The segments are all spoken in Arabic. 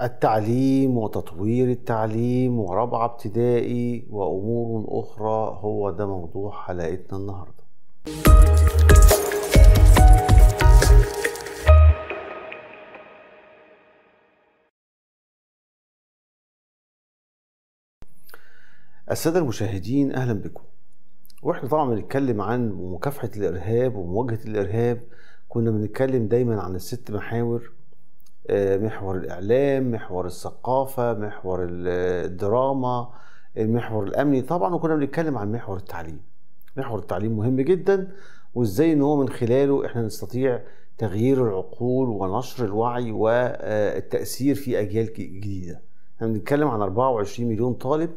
التعليم وتطوير التعليم ورابعة ابتدائي وأمور أخرى هو ده موضوع حلقتنا النهاردة السادة المشاهدين أهلا بكم واحنا طبعا بنتكلم عن مكافحة الإرهاب ومواجهة الإرهاب كنا بنتكلم دايما عن الست محاور آه، محور الاعلام محور الثقافه محور الدراما المحور الامني طبعا وكنا بنتكلم عن محور التعليم محور التعليم مهم جدا وازاي ان هو من خلاله احنا نستطيع تغيير العقول ونشر الوعي والتاثير في اجيال جديده احنا بنتكلم عن 24 مليون طالب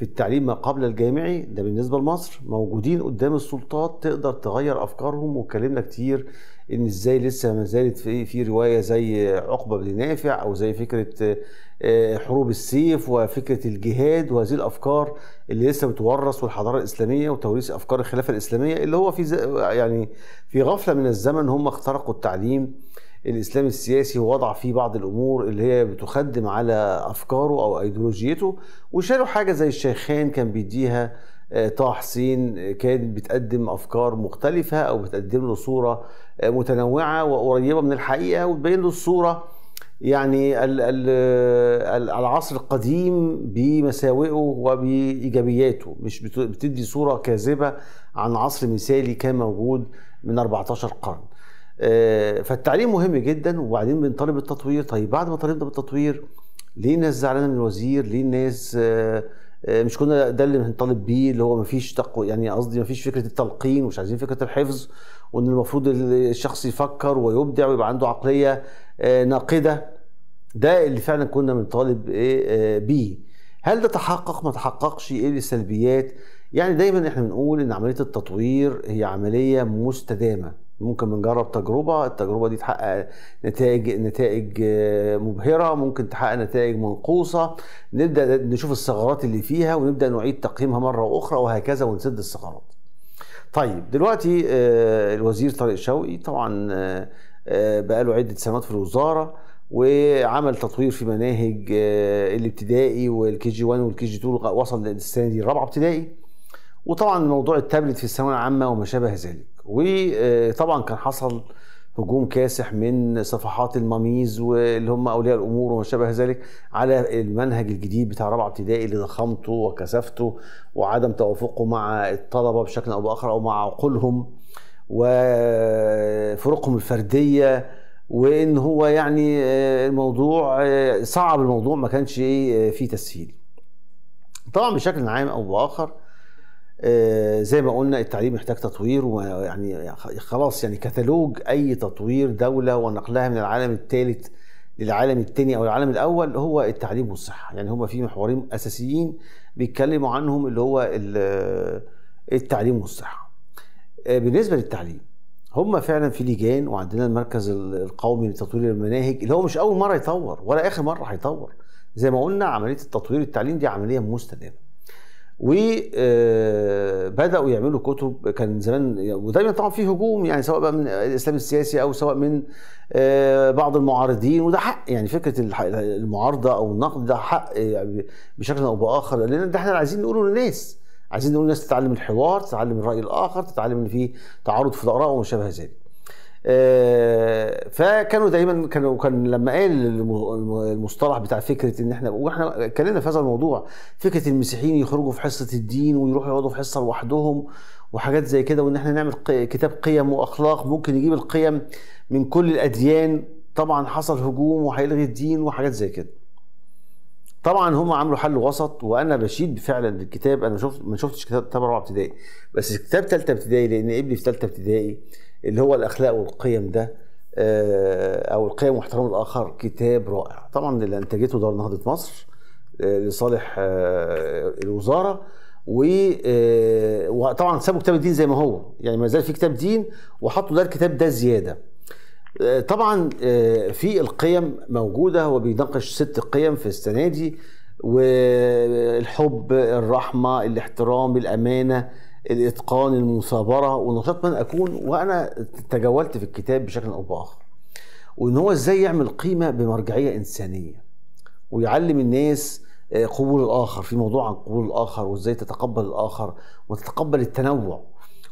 في التعليم ما قبل الجامعي ده بالنسبه لمصر موجودين قدام السلطات تقدر تغير افكارهم وكلمنا كتير ان ازاي لسه ما زالت في في روايه زي عقبه بن نافع او زي فكره آه، حروب السيف وفكره الجهاد وهذه الافكار اللي لسه بتورث والحضاره الاسلاميه وتوريث افكار الخلافه الاسلاميه اللي هو في يعني في غفله من الزمن هم اخترقوا التعليم الاسلام السياسي ووضع فيه بعض الامور اللي هي بتخدم على افكاره او ايديولوجيته وشالوا حاجه زي الشيخان كان بيديها آه، طه حسين آه، كانت بتقدم افكار مختلفه او بتقدم له صوره آه، متنوعه وقريبه من الحقيقه وتبين له الصوره يعني العصر القديم بمساوئه وبايجابياته مش بتدي صوره كاذبه عن عصر مثالي كان موجود من 14 قرن آه، فالتعليم مهم جدا وبعدين بنطالب بالتطوير طيب بعد ما طالبنا بالتطوير ليه الناس زعلانه من الوزير ليه الناس آه، آه، مش كنا ده اللي بنطالب بيه اللي هو مفيش تقوى يعني قصدي مفيش فكره التلقين ومش عايزين فكره الحفظ وان المفروض الشخص يفكر ويبدع ويبقى عنده عقليه ناقده ده اللي فعلا كنا بنطالب إيه، بيه هل ده تحقق ما تحققش ايه السلبيات يعني دايما احنا بنقول ان عمليه التطوير هي عمليه مستدامه ممكن بنجرب تجربه التجربه دي تحقق نتائج نتائج آه، مبهره ممكن تحقق نتائج منقوصه نبدا نشوف الثغرات اللي فيها ونبدا نعيد تقييمها مره اخرى وهكذا ونسد الثغرات طيب دلوقتي آه، الوزير طارق شوقي طبعا آه، بقى له عده سنوات في الوزاره وعمل تطوير في مناهج الابتدائي والكي جي 1 والكي جي 2 وصل للسنه دي الرابعه ابتدائي وطبعا موضوع التابلت في الثانويه العامه وما شابه ذلك وطبعا كان حصل هجوم كاسح من صفحات الماميز واللي هم اولياء الامور وما شابه ذلك على المنهج الجديد بتاع رابعه ابتدائي اللي ضخمته وكثافته وعدم توافقه مع الطلبه بشكل او باخر او مع عقولهم وفروقهم الفرديه وان هو يعني آه، الموضوع آه، صعب الموضوع ما كانش آه، فيه تسهيل طبعا بشكل عام او باخر آه، زي ما قلنا التعليم محتاج تطوير ويعني خلاص يعني كتالوج اي تطوير دوله ونقلها من العالم الثالث للعالم الثاني او العالم الاول هو التعليم والصحه يعني هما في محورين اساسيين بيتكلموا عنهم اللي هو آه، التعليم والصحه آه، بالنسبه للتعليم هم فعلا في لجان وعندنا المركز القومي لتطوير المناهج اللي هو مش اول مره يطور ولا اخر مره هيطور زي ما قلنا عمليه التطوير التعليم دي عمليه مستدامه وبداوا يعملوا كتب كان زمان ودايما طبعا في هجوم يعني سواء بقى من الاسلام السياسي او سواء من آه، بعض المعارضين وده حق يعني فكره المعارضه او النقد ده حق يعني بشكل او باخر لان ده احنا عايزين نقوله للناس عايزين نقول للناس تتعلم الحوار تتعلم الراي الاخر تتعلم ان في تعارض في الاراء وما شابه ذلك آه، فكانوا دايما كانوا كان لما قال المصطلح بتاع فكره ان احنا واحنا اتكلمنا في هذا الموضوع فكره المسيحيين يخرجوا في حصه الدين ويروحوا يقعدوا في حصه لوحدهم وحاجات زي كده وان احنا نعمل كتاب قيم واخلاق ممكن يجيب القيم من كل الاديان طبعا حصل هجوم وهيلغي الدين وحاجات زي كده طبعا هم عملوا حل وسط وانا بشيد فعلا بالكتاب انا شفت ما شفتش كتاب كتاب رابعه ابتدائي بس كتاب ثالثه ابتدائي لان ابني في ثالثه ابتدائي اللي هو الاخلاق والقيم ده آه، او القيم واحترام الاخر كتاب رائع طبعا اللي انتجته دار نهضه مصر آه، لصالح آه، الوزاره وطبعا سابوا كتاب الدين زي ما هو يعني ما زال في كتاب دين وحطوا ده الكتاب ده زياده طبعا آه، في القيم موجوده هو بيناقش ست قيم في السنه دي والحب الرحمه الاحترام الامانه الاتقان المثابره ونشاط من اكون وانا تجولت في الكتاب بشكل او باخر وان هو ازاي يعمل قيمه بمرجعيه انسانيه ويعلم الناس آه، قبول الاخر في موضوع عن قبول الاخر وازاي تتقبل الاخر وتتقبل التنوع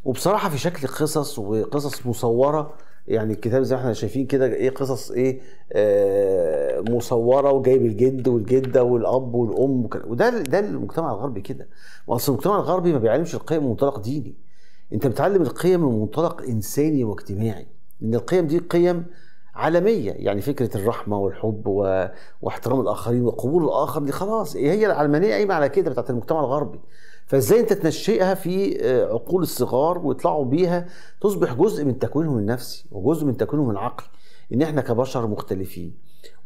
وبصراحه في شكل قصص وقصص مصوره يعني الكتاب زي ما احنا شايفين كده ايه قصص ايه آه مصوره وجايب الجد والجده والاب والام وده ده المجتمع الغربي كده اصل المجتمع الغربي ما بيعلمش القيم من منطلق ديني انت بتعلم القيم من منطلق انساني واجتماعي ان القيم دي قيم عالميه يعني فكره الرحمه والحب و... واحترام الاخرين وقبول الاخر دي خلاص هي العلمانيه قايمه على كده بتاعت المجتمع الغربي فازاي انت تنشئها في آه، عقول الصغار ويطلعوا بيها تصبح جزء من تكوينهم النفسي وجزء من تكوينهم العقلي ان احنا كبشر مختلفين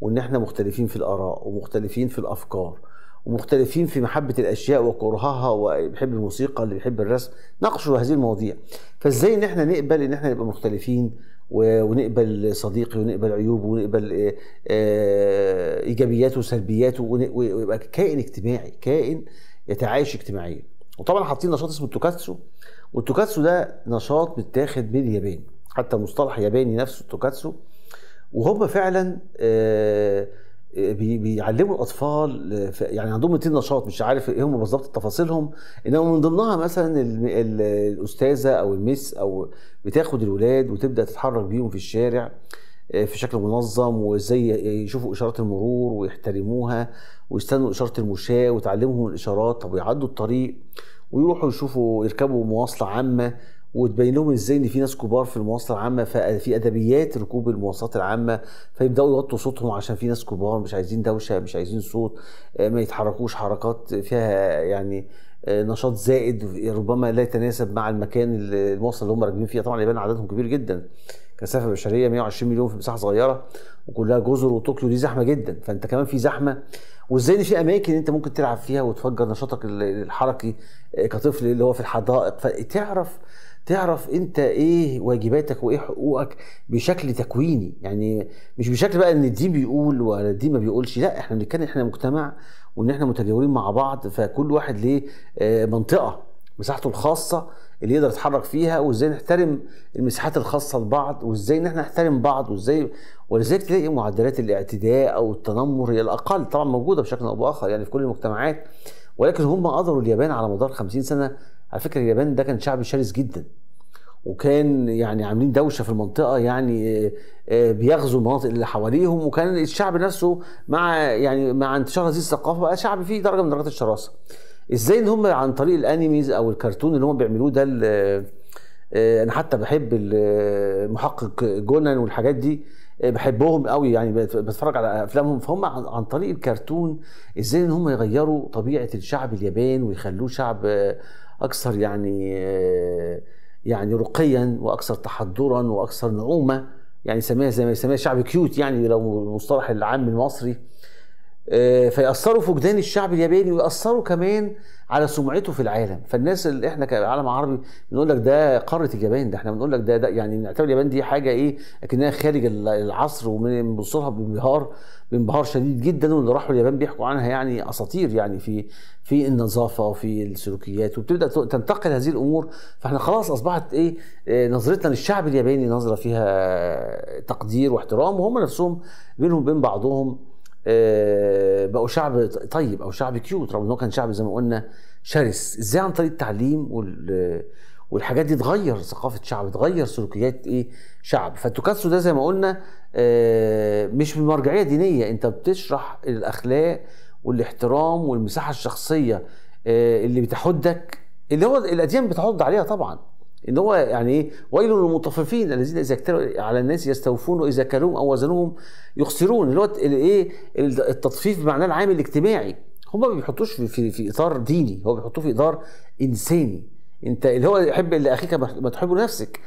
وان احنا مختلفين في الاراء ومختلفين في الافكار ومختلفين في محبة الأشياء وكرهها وبيحب الموسيقى اللي بيحب الرسم ناقشوا هذه المواضيع فإزاي إن إحنا نقبل إن إحنا نبقى مختلفين ونقبل صديقي ونقبل عيوبه ونقبل آه، آه، إيجابياته وسلبياته ويبقى كائن اجتماعي كائن يتعايش اجتماعيا وطبعا حاطين نشاط اسمه التوكاتسو والتوكاتسو ده نشاط متاخد من اليابان حتى مصطلح ياباني نفسه التوكاتسو وهم فعلا آه، آه، بيعلموا الاطفال يعني عندهم 200 نشاط مش عارف ايه هم بالظبط تفاصيلهم انما من ضمنها مثلا الاستاذه او المس او بتاخد الولاد وتبدا تتحرك بيهم في الشارع في شكل منظم وازاي يشوفوا اشارات المرور ويحترموها ويستنوا اشاره المشاة وتعلمهم الاشارات طب يعدوا الطريق ويروحوا يشوفوا يركبوا مواصله عامه وتبين لهم ازاي ان في ناس كبار في المواصله العامه في ادبيات ركوب المواصلات العامه فيبداوا يوطوا صوتهم عشان في ناس كبار مش عايزين دوشه مش عايزين صوت آه، ما يتحركوش حركات فيها آه، يعني آه، نشاط زائد ربما لا يتناسب مع المكان المواصله اللي هم راكبين فيها طبعا يبان عددهم كبير جدا كثافه بشريه 120 مليون في مساحه صغيره وكلها جزر وطوكيو دي زحمه جدا فانت كمان في زحمه وازاي ان في اماكن انت ممكن تلعب فيها وتفجر نشاطك الحركي كطفل اللي هو في الحدائق فتعرف تعرف انت ايه واجباتك وايه حقوقك بشكل تكويني يعني مش بشكل بقى ان الدين بيقول ولا الدين ما بيقولش لا احنا بنتكلم احنا مجتمع وان احنا متجاورين مع بعض فكل واحد ليه آه، منطقه مساحته الخاصه اللي يقدر يتحرك فيها وازاي نحترم المساحات الخاصه لبعض وازاي ان احنا نحترم بعض وازاي ولذلك تلاقي معدلات الاعتداء او التنمر هي الاقل طبعا موجوده بشكل او باخر يعني في كل المجتمعات ولكن هم قدروا اليابان على مدار 50 سنه على فكره اليابان ده كان شعب شرس جدا وكان يعني عاملين دوشه في المنطقه يعني آه، آه، بيغزوا المناطق اللي حواليهم وكان الشعب نفسه مع يعني مع انتشار هذه الثقافه بقى شعب فيه درجه من درجات الشراسه ازاي ان هم عن طريق الانيميز او الكرتون اللي هم بيعملوه ده آه، انا حتى بحب المحقق جونان والحاجات دي بحبهم قوي يعني بتفرج على افلامهم فهم عن طريق الكرتون ازاي ان هم يغيروا طبيعه الشعب اليابان ويخلوه شعب اكثر يعني يعني رقيا واكثر تحضرا واكثر نعومه يعني سميها زي ما يسميها شعب كيوت يعني لو المصطلح العام المصري آه، فيأثروا فقدان الشعب الياباني ويأثروا كمان على سمعته في العالم فالناس اللي احنا كعالم عربي بنقول لك ده قاره اليابان ده احنا بنقول لك ده, ده يعني بنعتبر اليابان دي حاجه ايه اكنها خارج العصر وبنبص لها بانبهار بانبهار شديد جدا واللي راحوا اليابان بيحكوا عنها يعني اساطير يعني في في النظافه وفي السلوكيات وبتبدا تنتقل هذه الامور فاحنا خلاص اصبحت ايه آه، نظرتنا للشعب الياباني نظره فيها تقدير واحترام وهم نفسهم بينهم وبين بعضهم آه، بقوا شعب طيب او شعب كيوت رغم ان هو كان شعب زي ما قلنا شرس ازاي عن طريق التعليم وال والحاجات دي تغير ثقافه شعب تغير سلوكيات ايه شعب فالتوكاتسو ده زي ما قلنا آه، مش من مرجعيه دينيه انت بتشرح الاخلاق والاحترام والمساحه الشخصيه آه، اللي بتحدك اللي هو الاديان بتحض عليها طبعا ان هو يعني ايه ويل للمطففين الذين اذا اكتروا على الناس يستوفون واذا كالوهم او وزنوهم يخسرون اللي هو ايه التطفيف بمعناه العام الاجتماعي هم ما بيحطوش في, في في اطار ديني هو بيحطوه في اطار انساني انت اللي هو يحب اللي اخيك ما تحبه نفسك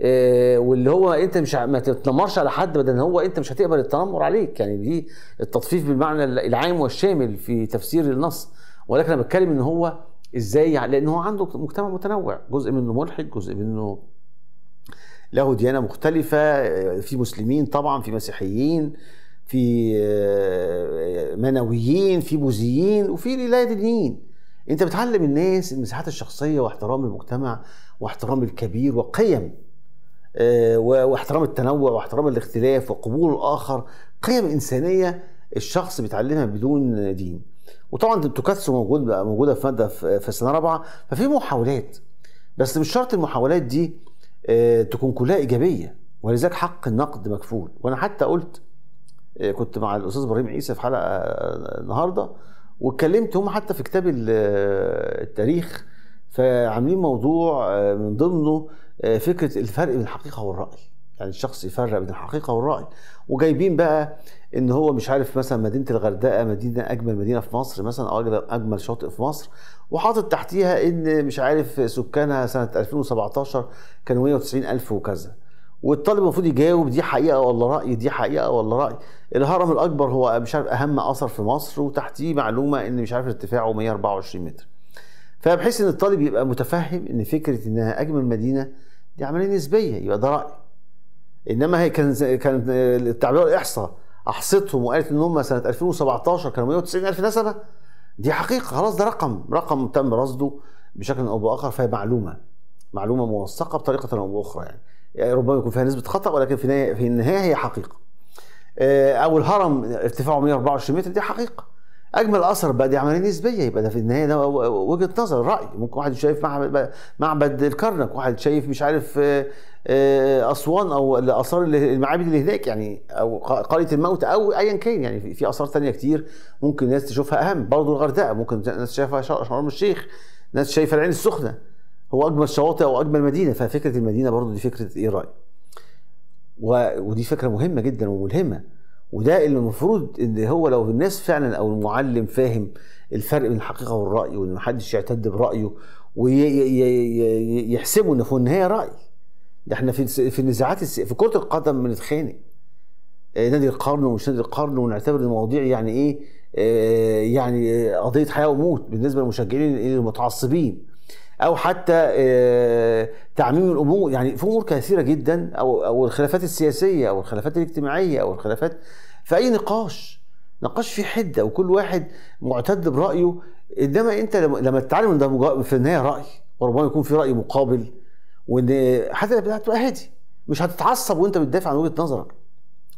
إيه واللي هو انت مش ما تتنمرش على حد بدل هو انت مش هتقبل التنمر عليك يعني دي التطفيف بالمعنى العام والشامل في تفسير النص ولكن انا بتكلم ان هو ازاي يعني؟ لان هو عنده مجتمع متنوع جزء منه ملحد جزء منه له ديانه مختلفه في مسلمين طبعا في مسيحيين في آه، منويين في بوذيين وفي لا دينيين انت بتعلم الناس المساحات الشخصيه واحترام المجتمع واحترام الكبير وقيم آه، واحترام التنوع واحترام الاختلاف وقبول الاخر قيم انسانيه الشخص بيتعلمها بدون دين وطبعا توكاتسو موجود بقى موجوده في ماده في سنه رابعه ففي محاولات بس مش شرط المحاولات دي آه، تكون كلها ايجابيه ولذلك حق النقد مكفول وانا حتى قلت آه، كنت مع الاستاذ ابراهيم عيسى في حلقه آه، النهارده واتكلمت هم حتى في كتاب التاريخ فعاملين موضوع من ضمنه فكره الفرق بين الحقيقه والراي يعني الشخص يفرق بين الحقيقه والراي وجايبين بقى ان هو مش عارف مثلا مدينه الغردقه مدينه اجمل مدينه في مصر مثلا او اجمل شاطئ في مصر وحاطط تحتيها ان مش عارف سكانها سنه 2017 كانوا 190000 وكذا والطالب المفروض يجاوب دي حقيقه ولا راي دي حقيقه ولا راي الهرم الاكبر هو مش عارف اهم اثر في مصر وتحتيه معلومه ان مش عارف ارتفاعه 124 متر فبحيث ان الطالب يبقى متفهم ان فكره انها اجمل مدينه دي عمليه نسبيه يبقى ده راي انما هي كان كان آه، التعبير الاحصاء احصتهم وقالت ان هم سنه 2017 كانوا 190 الف نسمه دي حقيقه خلاص ده رقم رقم تم رصده بشكل او باخر فهي معلومه معلومه موثقه بطريقه او باخرى يعني. يعني ربما يكون فيها نسبه خطا ولكن في النهايه في النهايه هي حقيقه آه، او الهرم ارتفاعه 124 متر دي حقيقه اجمل اثر بقى دي عمليه نسبيه يبقى ده في النهايه ده وجهه نظر راي ممكن واحد شايف معبد معبد الكرنك واحد شايف مش عارف آه، آه، اسوان او الاثار المعابد اللي هناك يعني او قريه الموت او ايا كان يعني في اثار ثانيه كتير ممكن الناس تشوفها اهم برضه الغردقه ممكن ناس شايفها شرم الشيخ ناس شايفه العين السخنه هو اجمل شواطئ او اجمل مدينه ففكره المدينه برضه دي فكره ايه راي ودي فكره مهمه جدا وملهمه وده اللي المفروض ان هو لو الناس فعلا او المعلم فاهم الفرق بين الحقيقه والراي وان محدش يعتد برايه ويحسبه ان في النهايه راي ده احنا في في النزاعات في كره القدم بنتخانق آه، نادي القرن ومش نادي القرن ونعتبر المواضيع يعني ايه آه، يعني قضيه حياه وموت بالنسبه للمشجعين المتعصبين او حتى آه، تعميم الامور يعني في امور كثيره جدا او او الخلافات السياسيه او الخلافات الاجتماعيه او الخلافات في اي نقاش نقاش في حده وكل واحد معتد برايه انما انت لما تتعلم ان ده في النهايه راي وربما يكون في راي مقابل وان حتى هتبقى هادي مش هتتعصب وانت بتدافع عن وجهه نظرك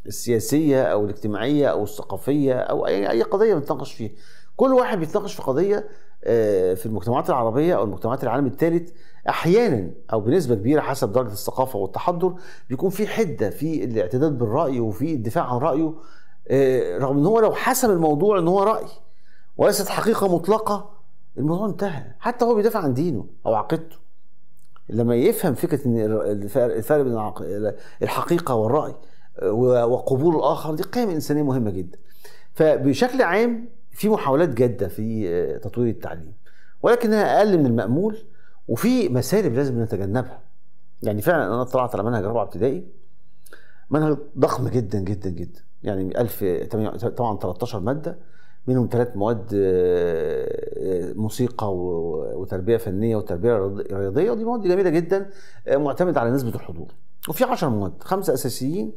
السياسيه او الاجتماعيه او الثقافيه او اي اي قضيه بنتناقش فيها كل واحد بيتناقش في قضيه آه، في المجتمعات العربيه او المجتمعات العالم الثالث احيانا او بنسبه كبيره حسب درجه الثقافه والتحضر بيكون في حده في الاعتداد بالراي وفي الدفاع عن رايه آه، رغم ان هو لو حسم الموضوع ان هو راي وليست حقيقه مطلقه الموضوع انتهى حتى هو بيدافع عن دينه او عقيدته لما يفهم فكره ان الفرق بين الحقيقه والراي وقبول الاخر دي قيم انسانيه مهمه جدا فبشكل عام في محاولات جاده في تطوير التعليم ولكنها اقل من المامول وفي مسالب لازم نتجنبها يعني فعلا انا اطلعت على منهج رابعه ابتدائي منهج ضخم جدا جدا جدا يعني 1000 طبعا 13 ماده منهم ثلاث مواد آه، آه، موسيقى وتربيه فنيه وتربيه رياضيه ودي مواد جميله جدا آه، معتمد على نسبه الحضور وفي 10 مواد خمسه اساسيين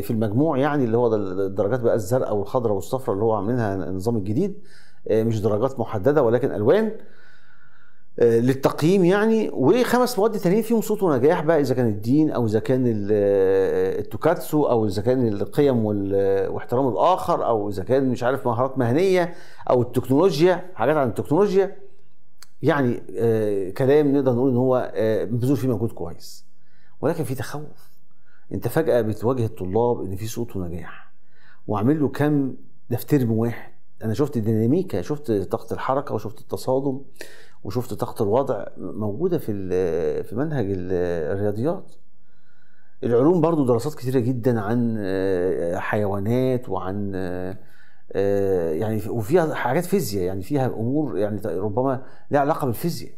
في المجموع يعني اللي هو الدرجات بقى الزرقاء والخضراء والصفراء اللي هو عاملينها النظام الجديد مش درجات محدده ولكن الوان آه، للتقييم يعني وخمس مواد تانيين فيهم صوت ونجاح بقى اذا كان الدين او اذا كان آه، التوكاتسو او اذا كان القيم واحترام الاخر او اذا كان مش عارف مهارات مهنيه او التكنولوجيا حاجات عن التكنولوجيا يعني آه، كلام نقدر نقول ان هو بذور فيه مجهود كويس ولكن في تخوف انت فجاه بتواجه الطلاب ان في صوت ونجاح وعامل له كام دفترم واحد انا شفت الديناميكا شفت طاقه الحركه وشفت التصادم وشفت طاقه الوضع موجوده في في منهج الرياضيات العلوم برضو دراسات كتيره جدا عن آه، حيوانات وعن آه، آه، يعني وفيها حاجات فيزياء يعني فيها امور يعني ربما لها علاقه بالفيزياء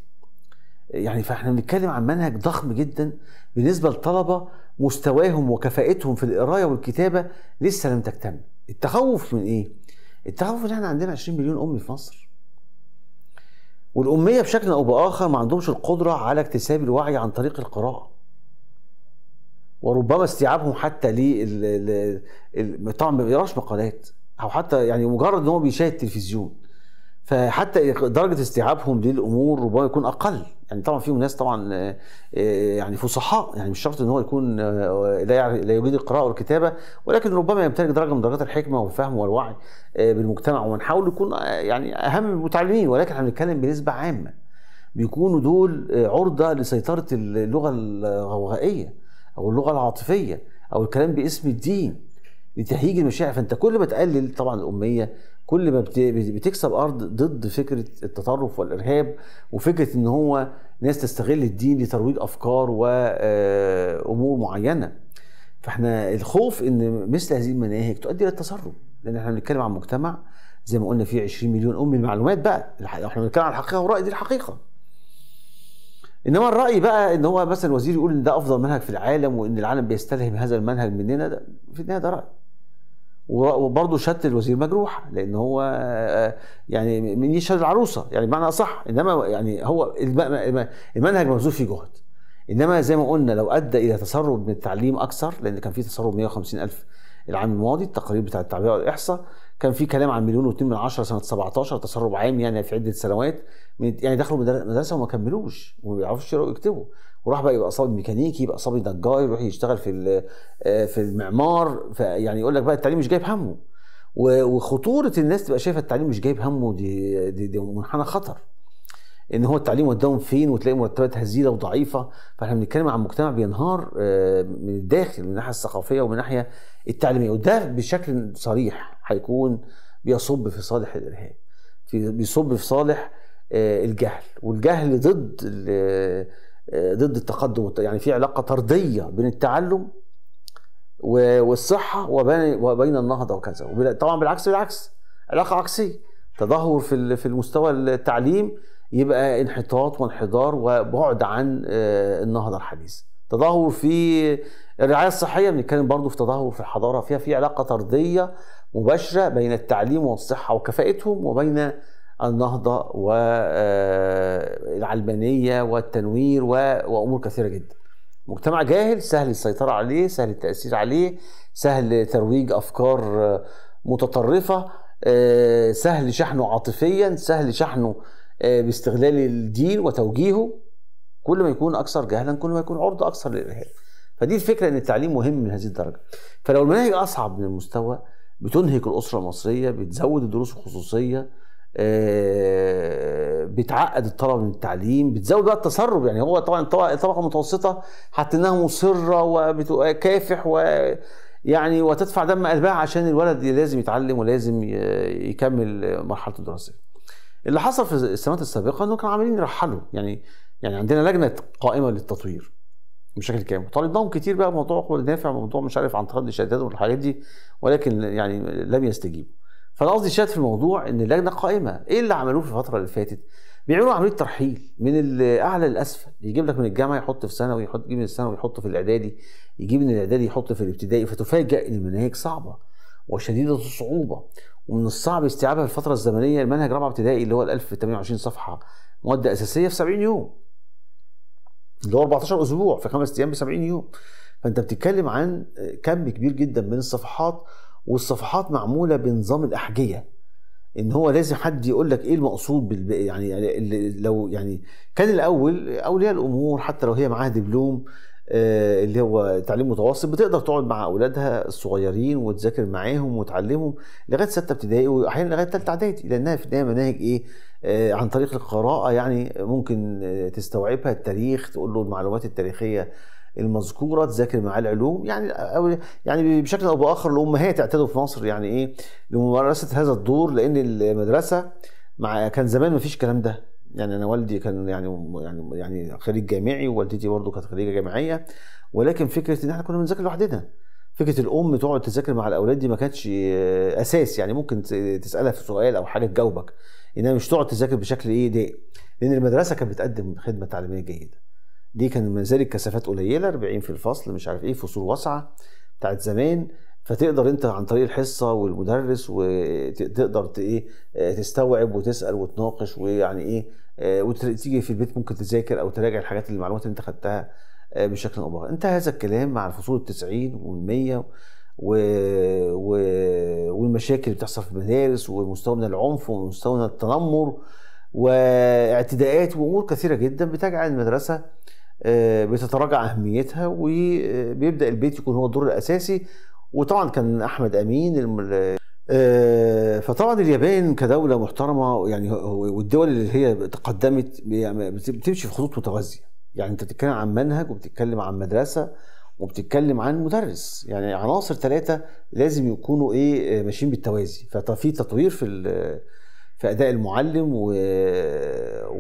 يعني فاحنا بنتكلم عن منهج ضخم جدا بالنسبه للطلبه مستواهم وكفاءتهم في القرايه والكتابه لسه لم تكتمل التخوف من ايه التخوف ان احنا عندنا 20 مليون ام في مصر والأمية بشكل أو بآخر ما عندهمش القدرة على اكتساب الوعي عن طريق القراءة وربما استيعابهم حتى ل طبعا ما بيقراش مقالات او حتى يعني مجرد ان هو بيشاهد تلفزيون فحتى درجه استيعابهم للامور ربما يكون اقل يعني طبعا فيهم ناس طبعا آه، آه، يعني فصحاء يعني مش شرط ان هو يكون آه، لا يعني لا يريد القراءه والكتابه ولكن ربما يمتلك درجه من درجات الحكمه والفهم والوعي بالمجتمع ونحاول يكون يعني اهم المتعلمين ولكن احنا بنتكلم بنسبه عامه بيكونوا دول عرضه لسيطره اللغه الغوغائيه او اللغه العاطفيه او الكلام باسم الدين لتهيج المشاعر فانت كل ما تقلل طبعا الاميه كل ما بتكسب ارض ضد فكره التطرف والارهاب وفكره ان هو ناس تستغل الدين لترويج افكار وامور آه، معينه فاحنا الخوف ان مثل هذه المناهج تؤدي الى التسرب لان احنا بنتكلم عن مجتمع زي ما قلنا فيه 20 مليون ام المعلومات بقى احنا بنتكلم عن الحقيقه والراي دي الحقيقه انما الراي بقى ان هو مثلا وزير يقول ان ده افضل منهج في العالم وان العالم بيستلهم هذا المنهج مننا ده في النهايه ده راي وبرضه شت الوزير مجروح لان هو آه، آه، يعني من يشهد العروسه يعني بمعنى اصح انما يعني هو المنهج مبذول فيه جهد انما زي ما قلنا لو ادى الى تسرب من التعليم اكثر لان كان في تسرب 150 الف العام الماضي التقارير بتاع التعبئه والاحصاء كان في كلام عن مليون و2 من عشرة سنه 17 تسرب عام يعني في عده سنوات يعني دخلوا مدرسه وما كملوش وما بيعرفوش يقرأوا يكتبوا وراح بقى يبقى صبي ميكانيكي يبقى صبي نجار يروح يشتغل في آه، في المعمار يعني يقول لك بقى التعليم مش جايب همه وخطوره الناس تبقى شايفه التعليم مش جايب همه دي دي, دي منحنى خطر ان هو التعليم وداهم فين وتلاقي مرتبات هزيله وضعيفه فاحنا بنتكلم عن مجتمع بينهار آه، من الداخل من الناحيه الثقافيه ومن الناحيه التعليميه وده بشكل صريح هيكون بيصب في صالح الارهاب في بيصب في صالح آه، الجهل والجهل ضد آه، ضد التقدم يعني في علاقه طرديه بين التعلم والصحه وبين النهضه وكذا طبعا بالعكس بالعكس علاقه عكسيه تدهور في في المستوى التعليم يبقى انحطاط وانحدار وبعد عن آه، النهضه الحديثه تدهور في الرعايه الصحيه بنتكلم برضو في تدهور في الحضاره فيها في علاقه طرديه مباشره بين التعليم والصحه وكفاءتهم وبين النهضه والعلمانيه آه، والتنوير وامور كثيره جدا. مجتمع جاهل سهل السيطره عليه، سهل التاثير عليه، سهل ترويج افكار آه، متطرفه، آه، سهل شحنه عاطفيا، سهل شحنه باستغلال الدين وتوجيهه. كل ما يكون اكثر جهلا كل ما يكون عرضه اكثر للارهاب. فدي الفكره ان التعليم مهم من هذه الدرجه. فلو المناهج اصعب من المستوى بتنهك الاسره المصريه بتزود الدروس الخصوصيه آه، بتعقد الطلبه من التعليم بتزود بقى التسرب يعني هو طبعا الطبقه المتوسطه حتى انها مصره وكافح و يعني وتدفع دم قلبها عشان الولد لازم يتعلم ولازم يكمل مرحلته الدراسيه. اللي حصل في السنوات السابقه انهم كانوا عمالين يرحلوا يعني يعني عندنا لجنه قائمه للتطوير بشكل كامل طالب ضم كتير بقى موضوع قوى الدافع وموضوع مش عارف عن تخدي الشهادات والحاجات دي ولكن يعني لم يستجيبوا فانا قصدي شاهد في الموضوع ان اللجنه قائمه ايه اللي عملوه في الفتره اللي فاتت بيعملوا عمليه ترحيل من الاعلى للاسفل يجيب لك من الجامعه يحط في ثانوي يحط يجيب من الثانوي يحط في الاعدادي يجيب من الاعدادي يحط في الابتدائي فتفاجئ ان المناهج صعبه وشديده الصعوبه ومن الصعب استيعابها في الفتره الزمنيه المنهج رابعه ابتدائي اللي هو ال 1028 صفحه ماده اساسيه في 70 يوم اللي هو 14 اسبوع في خمس ايام ب 70 يوم فانت بتتكلم عن كم كبير جدا من الصفحات والصفحات معموله بنظام الاحجيه ان هو لازم حد يقول لك ايه المقصود بال... يعني, يعني لو يعني كان الاول اولياء الامور حتى لو هي معاها دبلوم آه، اللي هو تعليم متوسط بتقدر تقعد مع اولادها الصغيرين وتذاكر معاهم وتعلمهم لغايه سته ابتدائي واحيانا لغايه ثالثه اعدادي لانها في النهايه مناهج ايه؟ آه، عن طريق القراءة يعني ممكن آه، تستوعبها التاريخ تقول له المعلومات التاريخية المذكورة تذاكر معاه العلوم يعني أو يعني بشكل أو بآخر الأمهات اعتادوا في مصر يعني إيه لممارسة هذا الدور لأن المدرسة مع كان زمان ما فيش الكلام ده يعني انا والدي كان يعني يعني يعني خريج جامعي ووالدتي برضه كانت خريجه جامعيه ولكن فكره ان احنا كنا بنذاكر لوحدنا فكره الام تقعد تذاكر مع الاولاد دي ما كانتش آه، اساس يعني ممكن تسالها في سؤال او حاجه تجاوبك انها مش تقعد تذاكر بشكل ايه ضيق لان المدرسه كانت بتقدم خدمه تعليميه جيده دي كان ما زالت الكثافات قليله 40 في الفصل مش عارف ايه فصول واسعه بتاعت زمان فتقدر انت عن طريق الحصه والمدرس وتقدر ايه تستوعب وتسال وتناقش ويعني ايه آه، وتيجي في البيت ممكن تذاكر او تراجع الحاجات المعلومات اللي انت خدتها آه، بشكل او باخر انت هذا الكلام مع الفصول التسعين 100 و... و... والمشاكل اللي بتحصل في المدارس ومستوى من العنف ومستوى من التنمر واعتداءات وامور كثيره جدا بتجعل المدرسه آه، بتتراجع اهميتها وبيبدا البيت يكون هو الدور الاساسي وطبعا كان احمد امين الم... آه، فطبعا اليابان كدوله محترمه يعني والدول اللي هي تقدمت يعني بتمشي في خطوط متوازيه يعني انت بتتكلم عن منهج وبتتكلم عن مدرسه وبتتكلم عن مدرس يعني عناصر ثلاثه لازم يكونوا ايه ماشيين بالتوازي ففي تطوير في في اداء المعلم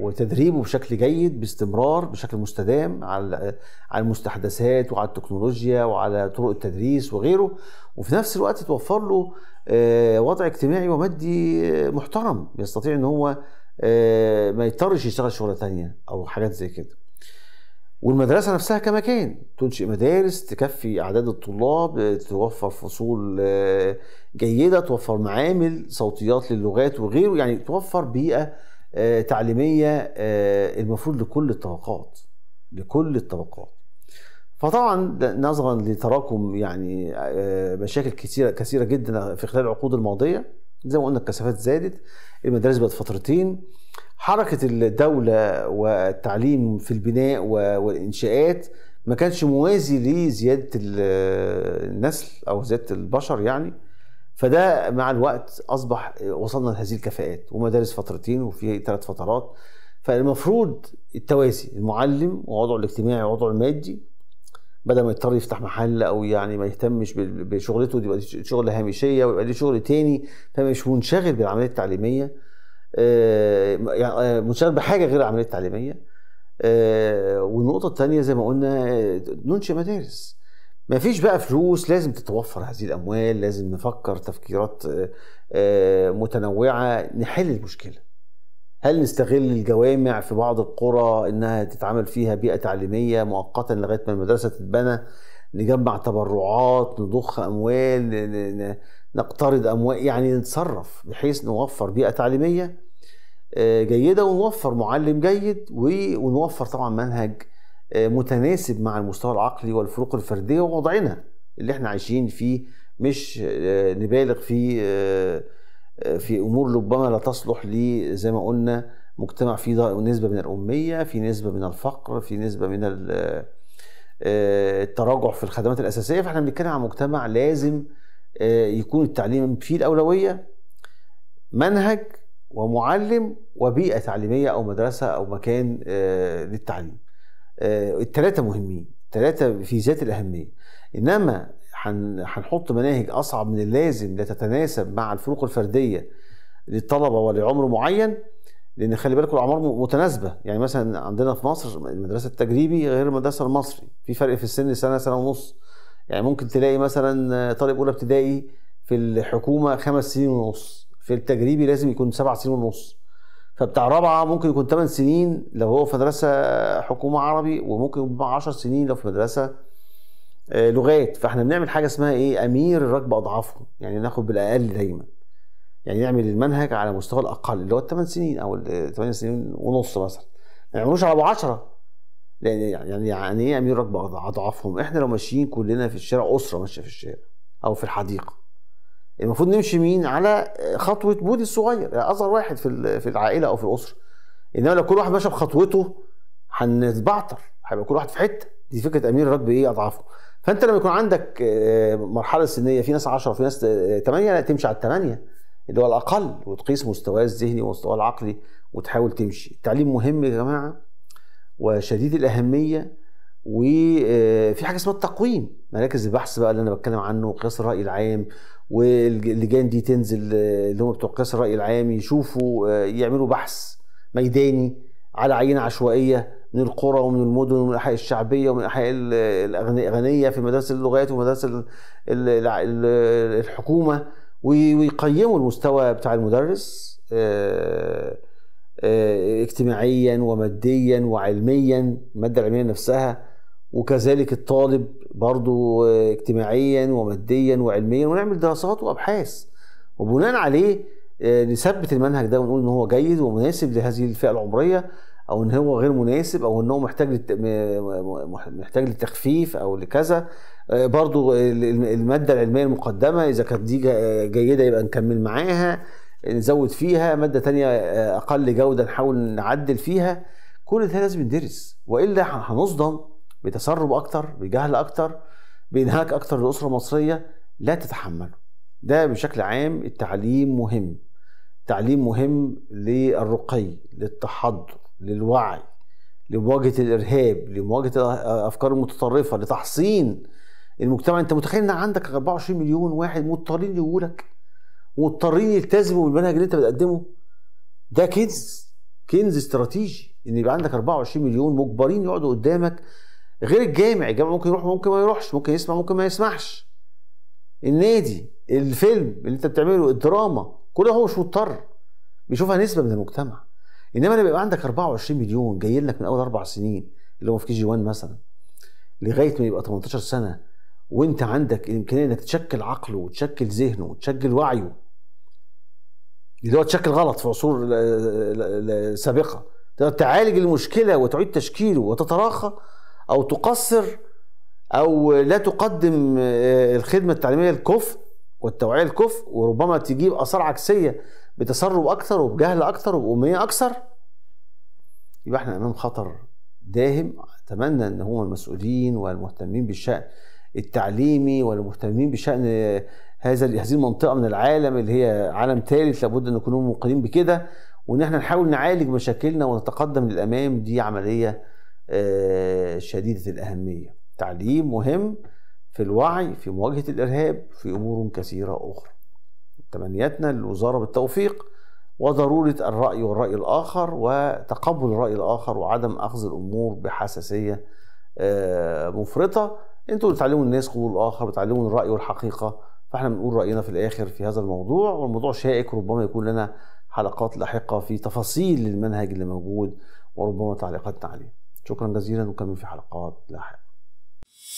وتدريبه بشكل جيد باستمرار بشكل مستدام على على المستحدثات وعلى التكنولوجيا وعلى طرق التدريس وغيره وفي نفس الوقت توفر له آه، وضع اجتماعي ومادي محترم يستطيع ان هو آه، ما يضطرش يشتغل شغله ثانيه او حاجات زي كده والمدرسه نفسها كمكان تنشئ مدارس تكفي اعداد الطلاب توفر فصول آه، جيده توفر معامل صوتيات للغات وغيره يعني توفر بيئه آه، تعليميه آه، المفروض لكل الطبقات لكل الطبقات فطبعا نظرا لتراكم يعني مشاكل كثيره كثيره جدا في خلال العقود الماضيه زي ما قلنا الكثافات زادت المدارس بقت فترتين حركه الدوله والتعليم في البناء والانشاءات ما كانش موازي لزياده النسل او زياده البشر يعني فده مع الوقت اصبح وصلنا لهذه الكفاءات ومدارس فترتين وفي ثلاث فترات فالمفروض التوازي المعلم ووضعه الاجتماعي ووضعه المادي بدل ما يضطر يفتح محل او يعني ما يهتمش بشغلته دي شغل هامشيه ويبقى ليه شغل تاني فمش منشغل بالعمليه التعليميه آه، يعني آه، منشغل بحاجه غير العمليه التعليميه آه، والنقطه الثانيه زي ما قلنا ننشئ مدارس ما فيش بقى فلوس لازم تتوفر هذه الاموال لازم نفكر تفكيرات متنوعه نحل المشكله هل نستغل الجوامع في بعض القرى انها تتعامل فيها بيئه تعليميه مؤقتا لغايه ما المدرسه تتبنى نجمع تبرعات نضخ اموال نقترض اموال يعني نتصرف بحيث نوفر بيئه تعليميه آه، جيده ونوفر معلم جيد ونوفر طبعا منهج آه، متناسب مع المستوى العقلي والفروق الفرديه ووضعنا اللي احنا عايشين فيه مش آه، نبالغ في في امور ربما لا تصلح ل زي ما قلنا مجتمع فيه نسبه من الاميه في نسبه من الفقر في نسبه من التراجع في الخدمات الاساسيه فاحنا بنتكلم عن مجتمع لازم يكون التعليم فيه الاولويه منهج ومعلم وبيئه تعليميه او مدرسه او مكان آه، للتعليم آه، الثلاثه مهمين الثلاثه في ذات الاهميه انما هنحط مناهج اصعب من اللازم لا تتناسب مع الفروق الفرديه للطلبه ولعمر معين لان خلي بالك الاعمار متناسبه يعني مثلا عندنا في مصر المدرسه التجريبي غير المدرسه المصري في فرق في السن سنه سنه ونص يعني ممكن تلاقي مثلا طالب اولى ابتدائي في الحكومه خمس سنين ونص في التجريبي لازم يكون سبع سنين ونص فبتاع رابعه ممكن يكون ثمان سنين لو هو في مدرسه حكومه عربي وممكن يكون 10 سنين لو في مدرسه آه، لغات فاحنا بنعمل حاجه اسمها ايه امير الركب اضعافه يعني ناخد بالاقل دايما يعني نعمل المنهج على مستوى الاقل اللي هو الثمان سنين او الثمان آه، سنين ونص مثلا ما نعملوش على ابو 10 لان يعني-, يعني يعني ايه امير ركب اضعافهم احنا لو ماشيين كلنا في الشارع اسره ماشيه في الشارع او في الحديقه المفروض نمشي مين على خطوه بودي الصغير يعني اصغر واحد في في العائله او في الاسره انما لو كل واحد ماشي بخطوته هنتبعتر هيبقى كل واحد في حته دي فكره امير الركب ايه اضعافه فانت لما يكون عندك آه، مرحله سنيه في ناس 10 في ناس 8 آه، لا تمشي على الثمانيه اللي هو الاقل وتقيس مستواه الذهني ومستواه العقلي وتحاول تمشي التعليم مهم يا جماعه وشديد الاهميه وفي آه، حاجه اسمها التقويم مراكز البحث بقى اللي انا بتكلم عنه قياس الراي العام واللجان دي تنزل آه، اللي هم بتوع قياس الراي العام يشوفوا آه، يعملوا بحث ميداني على عينه عشوائيه من القرى ومن المدن ومن الاحياء الشعبيه ومن الاحياء الاغنيه في مدارس اللغات ومدارس الحكومه ويقيموا المستوى بتاع المدرس اجتماعيا وماديا وعلميا الماده العلميه نفسها وكذلك الطالب برضو اجتماعيا وماديا وعلميا ونعمل دراسات وابحاث وبناء عليه آه، نثبت المنهج ده ونقول ان هو جيد ومناسب لهذه الفئه العمريه او ان هو غير مناسب او ان هو محتاج محتاج للتخفيف او لكذا آه، برضو الماده العلميه المقدمه اذا كانت دي جيده يبقى نكمل معاها نزود فيها ماده تانية آه، اقل جوده نحاول نعدل فيها كل ده لازم يدرس والا هنصدم بتسرب اكتر بجهل اكتر بانهاك اكتر للاسره المصريه لا تتحمله ده بشكل عام التعليم مهم تعليم مهم للرقي للتحضر للوعي لمواجهه الارهاب لمواجهه الافكار المتطرفه لتحصين المجتمع انت متخيل ان عندك 24 مليون واحد مضطرين لك مضطرين يلتزموا بالمنهج اللي انت بتقدمه ده كنز كنز استراتيجي ان يبقى عندك 24 مليون مجبرين يقعدوا قدامك غير الجامع الجامع ممكن يروح ممكن ما يروحش ممكن يسمع ممكن ما يسمعش النادي الفيلم اللي انت بتعمله الدراما كل هو مش مضطر بيشوفها نسبه من المجتمع انما لما يبقى عندك 24 مليون جايين لك من اول اربع سنين اللي هو في كي جي 1 مثلا لغايه ما يبقى 18 سنه وانت عندك الامكانيه انك تشكل عقله وتشكل ذهنه وتشكل وعيه اللي هو تشكل غلط في عصور سابقه تعالج المشكله وتعيد تشكيله وتتراخى او تقصر او لا تقدم آه، الخدمه التعليميه الكف والتوعيه الكف وربما تجيب اثار عكسيه بتسرب اكثر وبجهل اكثر وباميه اكثر يبقى احنا امام خطر داهم اتمنى ان هم المسؤولين والمهتمين بالشان التعليمي والمهتمين بشان هذا هذه المنطقه من العالم اللي هي عالم ثالث لابد ان نكون موقنين بكده وان احنا نحاول نعالج مشاكلنا ونتقدم للامام دي عمليه آه، شديدة الأهمية تعليم مهم في الوعي في مواجهة الإرهاب في أمور كثيرة أخرى تمنياتنا للوزارة بالتوفيق وضرورة الرأي والرأي الآخر وتقبل الرأي الآخر وعدم أخذ الأمور بحساسية آه، مفرطة انتوا بتعلموا الناس قبول الآخر بتعلموا الرأي والحقيقة فاحنا بنقول رأينا في الآخر في هذا الموضوع والموضوع شائك ربما يكون لنا حلقات لاحقة في تفاصيل المنهج اللي موجود وربما تعليقاتنا عليه شكرا جزيلا ونكمل في حلقات لاحقه